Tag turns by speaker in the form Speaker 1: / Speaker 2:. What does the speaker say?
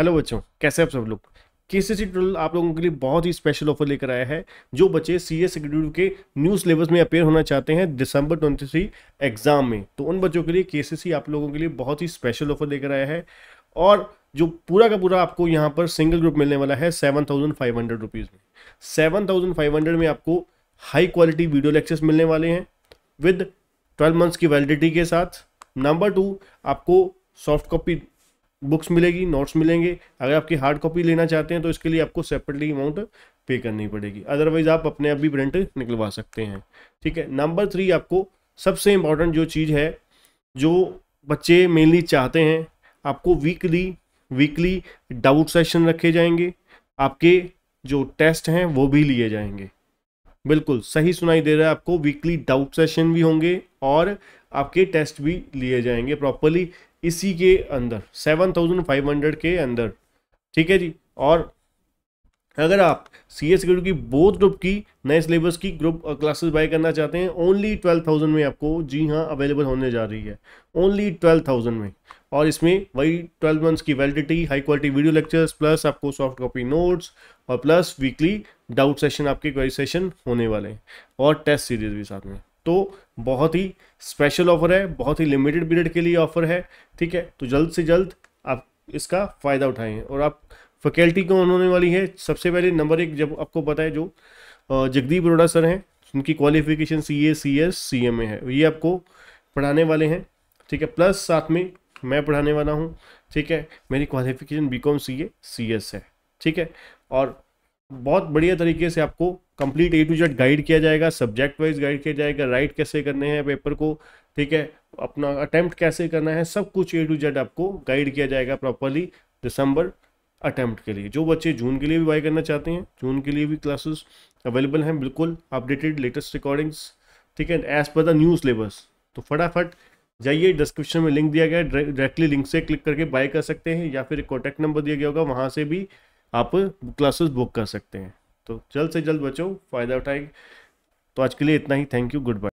Speaker 1: hello बच्चों कैसे आप सब लोग के सी ट्वेल्व आप लोगों के लिए बहुत ही स्पेशल ऑफर लेकर आया है जो बच्चे सी एस एग्जीक्यूटिव के न्यू सिलेबस में अपेयर होना चाहते हैं दिसंबर ट्वेंटी थ्री एग्जाम में तो उन बच्चों के लिए के सी आप लोगों के लिए बहुत ही स्पेशल ऑफर लेकर आया है और जो पूरा का पूरा आपको यहाँ पर सिंगल ग्रुप मिलने वाला है seven thousand five hundred rupees में सेवन थाउजेंड फाइव हंड्रेड में आपको हाई क्वालिटी वीडियो लेक्चर्स मिलने वाले हैं विद ट्वेल्व मंथ्स की वैलिडिटी के साथ नंबर टू आपको सॉफ्ट कॉपी बुक्स मिलेगी नोट्स मिलेंगे अगर आपकी हार्ड कॉपी लेना चाहते हैं तो इसके लिए आपको सेपरेटली अमाउंट पे करनी पड़ेगी अदरवाइज आप अपने आप भी प्रिंट निकलवा सकते हैं ठीक है नंबर थ्री आपको सबसे इम्पॉर्टेंट जो चीज़ है जो बच्चे मेनली चाहते हैं आपको वीकली वीकली डाउट सेशन रखे जाएंगे आपके जो टेस्ट हैं वो भी लिए जाएंगे बिल्कुल सही सुनाई दे रहा है आपको वीकली डाउट सेशन भी होंगे और आपके टेस्ट भी लिए जाएंगे प्रॉपरली इसी के अंदर सेवन थाउजेंड फाइव हंड्रेड के अंदर ठीक है जी और अगर आप सी एस की बोथ ग्रुप की नए सिलेबस की ग्रुप क्लासेस बाय करना चाहते हैं ओनली ट्वेल्व थाउजेंड में आपको जी हाँ अवेलेबल होने जा रही है ओनली ट्वेल्व थाउजेंड में और इसमें वही ट्वेल्व मंथ्स की validity high quality video lectures plus आपको सॉफ्ट कॉपी नोट्स और प्लस वीकली डाउट सेशन आपके क्वेरी सेशन होने वाले हैं और टेस्ट सीरीज भी साथ में तो बहुत ही स्पेशल ऑफर है बहुत ही लिमिटेड पीरियड के लिए ऑफर है ठीक है तो जल्द से जल्द आप इसका फ़ायदा उठाएं और आप फैकल्टी कौन होने वाली है सबसे पहले नंबर एक जब आपको पता है जो जगदीप अरोड़ा सर हैं उनकी qualification C A C S C M A है ये आपको पढ़ाने वाले हैं ठीक है प्लस साथ में मैं पढ़ाने वाला हूँ ठीक है मेरी qualification B com C A C S है ठीक है और बहुत बढ़िया तरीके से आपको complete A to Z guide किया जाएगा सब्जेक्ट वाइज गाइड किया जाएगा राइट कैसे करने हैं पेपर को ठीक है अपना अटेम्प्ट कैसे करना है सब कुछ ए टू जेड आपको गाइड किया जाएगा प्रॉपरली दिसंबर अटैम्प्ट के लिए जो बच्चे जून के लिए भी बाई करना चाहते हैं जून के लिए भी क्लासेस अवेलेबल हैं बिल्कुल अपडेटेड लेटेस्ट रिकॉर्डिंग्स ठीक है as per the new syllabus तो फटाफट जाइए डिस्क्रिप्शन में लिंक दिया गया है डायरेक्टली लिंक से क्लिक करके बाय कर सकते हैं या फिर कॉन्टैक्ट नंबर दिया गया होगा वहाँ से भी आप क्लासेस बुक कर सकते हैं तो जल्द से जल्द बचो फ़ायदा उठाए तो आज के लिए इतना ही थैंक यू गुड बाय